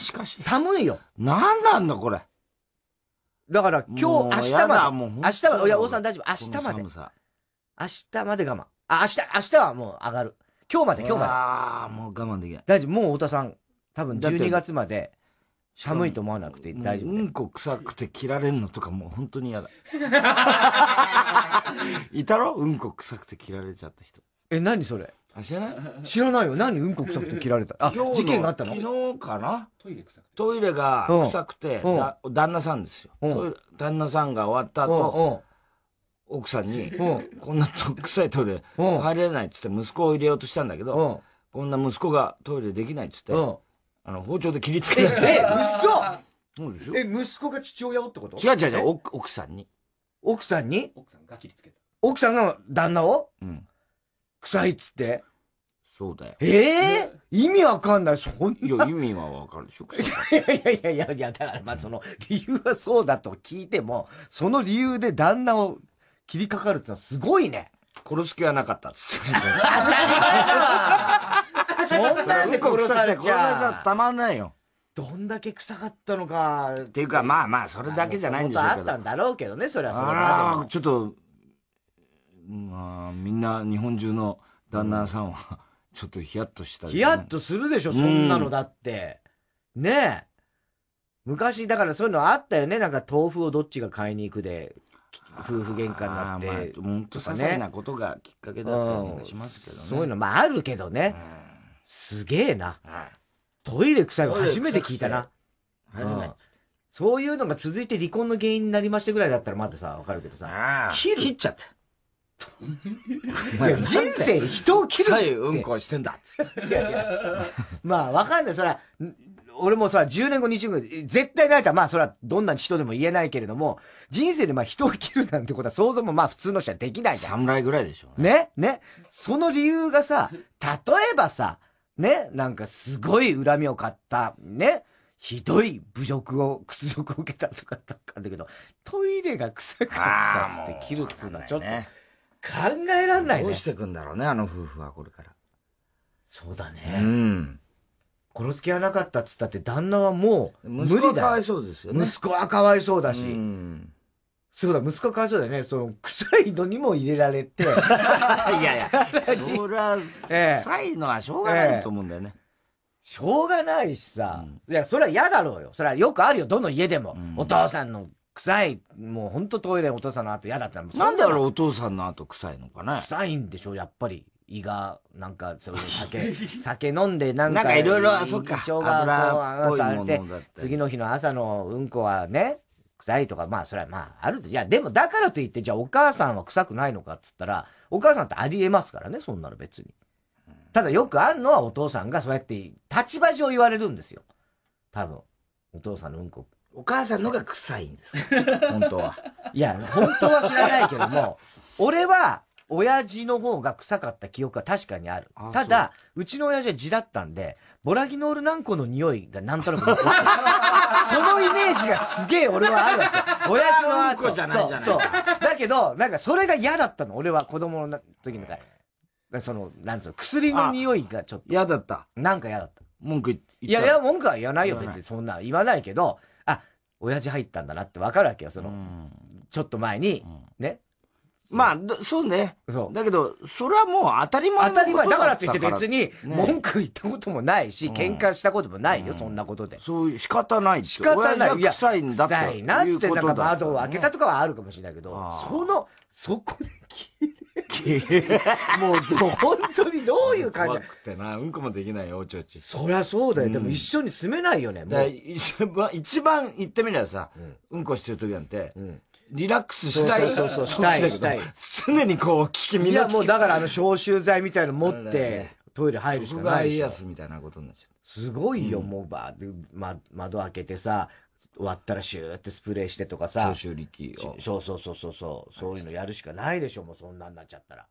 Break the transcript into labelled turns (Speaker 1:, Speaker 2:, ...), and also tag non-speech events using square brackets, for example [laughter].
Speaker 1: しかし。寒いよ。なんなんだ、これ。だから今日、明日もまうで。明日は、いや、大さん大丈夫。明日まで。明日まで我慢。あ、明日、明日はもう上がる。今日まで、今日まで。ああ、もう我慢できない。大丈夫。もう太田さん、多分12月まで寒いと思わなくて大丈夫うんこ臭くて切られんのとかもう本当に嫌だ。[laughs] いたろうんこ臭くて切られちゃった人。え、何それ知らない知らないよ。何うんこ臭くて切られた。あ、事件があったの昨日かなトイレ臭くて。トイレが臭くて、旦那さんですよ。旦那さんが終わった後、奥さんに、こんな臭いトイレ入れないっつって息子を入れようとしたんだけど、こんな息子がトイレできないっつって、あの、包丁で切りつけて。え、嘘そうでしょえ、息子が父親をってこと違う違う違う、奥さんに。奥さんに奥さんが切りつけた。奥さんが旦那をうん。臭いっつってそうだよ。ええー、意味わかんない。そんな。いや、意味はわかるでしょ。[laughs] いやいやいやいや、だからまあその理由はそうだと聞いても、その理由で旦那を切りかかるってのはすごいね。殺す気はなかったっつって。
Speaker 2: そんなんで殺されちゃ殺されちゃ
Speaker 1: たまんないよ。どんだけ臭かったのか。っていうかまあまあ、それだけじゃないんでしょうけど。あったんだろうけどね、それはそれは。ちょっと、まあ、みんな日本中の旦那さんは、ちょっとヒヤッとした、ね、ヒヤッとするでしょ、そんなのだって。ねえ。昔、だからそういうのあったよね。なんか豆腐をどっちが買いに行くで、夫婦喧嘩になって。まあ、本当些細なことがきっかけだったりしますけどね。そういうの、まああるけどね。すげえな。トイレ臭いは初めて聞いたな。そういうのが続いて離婚の原因になりましたぐらいだったらまださ、わかるけどさ。切切っちゃった。[laughs] 人生人を切る。臭いうんこしてんだっつって。[laughs] いやいや。まあ、わかんない。それは、俺もさ、10年後、20年後、絶対ないとまあ、それはどんな人でも言えないけれども、人生でまあ人を切るなんてことは想像もまあ普通の人はできないじゃん。侍ぐらいでしょうね。ねねその理由がさ、例えばさ、ねなんかすごい恨みを買った、ねひどい侮辱を、屈辱を受けたとかだったんだけど、トイレが臭かったっつって切るっつうのはちょっと、考えらんないね。どうしてくんだろうね、あの夫婦はこれから。そうだね。うん。殺す気はなかったっつったって旦那はもう無理だ息子はかわいそうですよね。息子はかわいそうだし。うん。そうだ、息子かわいそうだよね。その、臭いのにも入れられて。[laughs] いやいや、そりゃ、臭いのはしょうがないと思うんだよね。ええ、しょうがないしさ。うん、いや、それは嫌だろうよ。それはよくあるよ。どの家でも。うん、お父さんの臭い、もうほんとトイレお父さんの後嫌だったの。なんであれお父さんの後臭いのかね臭いんでしょ、やっぱり。胃が、なんか、そういう酒、[laughs] 酒飲んで、なんか、いろいろ、そっか、胃がこう、されて、次の日の朝のうんこはね、臭いとか、まあ、それはまあ、あるいや、でも、だからといって、じゃあ、お母さんは臭くないのかっつったら、お母さんってありえますからね、そんなの別に。ただ、よくあるのは、お父さんがそうやって、立場上言われるんですよ。多分。お父さんのうんこお母さんのが臭いんですか [laughs] 本当は。いや、本当は知らないけども、俺は、親父の方が臭かった記憶は確かにある。あただう、うちの親父は地だったんで、ボラギノール軟膏の匂いがなんとなく残って [laughs] そのイメージがすげえ俺はあるわけ。[laughs] 親父の後。うじゃないじゃないそう。だけど、なんかそれが嫌だったの。俺は子供の時のから。その、なんつうの、薬の匂いがちょっと。嫌だった。なんか嫌だった。文句言っていやいや、文句は言わないよ、別に。そんな、言わないけど、親父入ったんだなって分かるわけよその、ちょっと前に、ねまあ、そうね。そう。だけど、それはもう当たり前当たり前。だからといって別に、文句言ったこともないし、喧嘩したこともないよ、そんなことで。そういう、仕方ない仕方ない。いや、臭いんだって。臭いな、って、なんか窓を開けたとかはあるかもしれないけど、その、そこで聞い [laughs] もう本当にどういう感じ怖くてな、うんこもできないよ、おちおち。そりゃそうだよ、うん、でも一緒に住めないよね、一番、一番言ってみればさ、うん、うん、こしてる時なんて、うんリラックスしたい。そうそうそうしたい、したい。常にこう、聞き、みんな。いや、もうだからあの、消臭剤みたいの持って、トイレ入るしかないでしょ。屋みたいなことになっちゃった。すごいよ、うん、もうバーって、ま、窓開けてさ、終わったらシューってスプレーしてとかさ。長州力を。そうそうそうそう。そういうのやるしかないでしょ、もうそんなんなっちゃったら。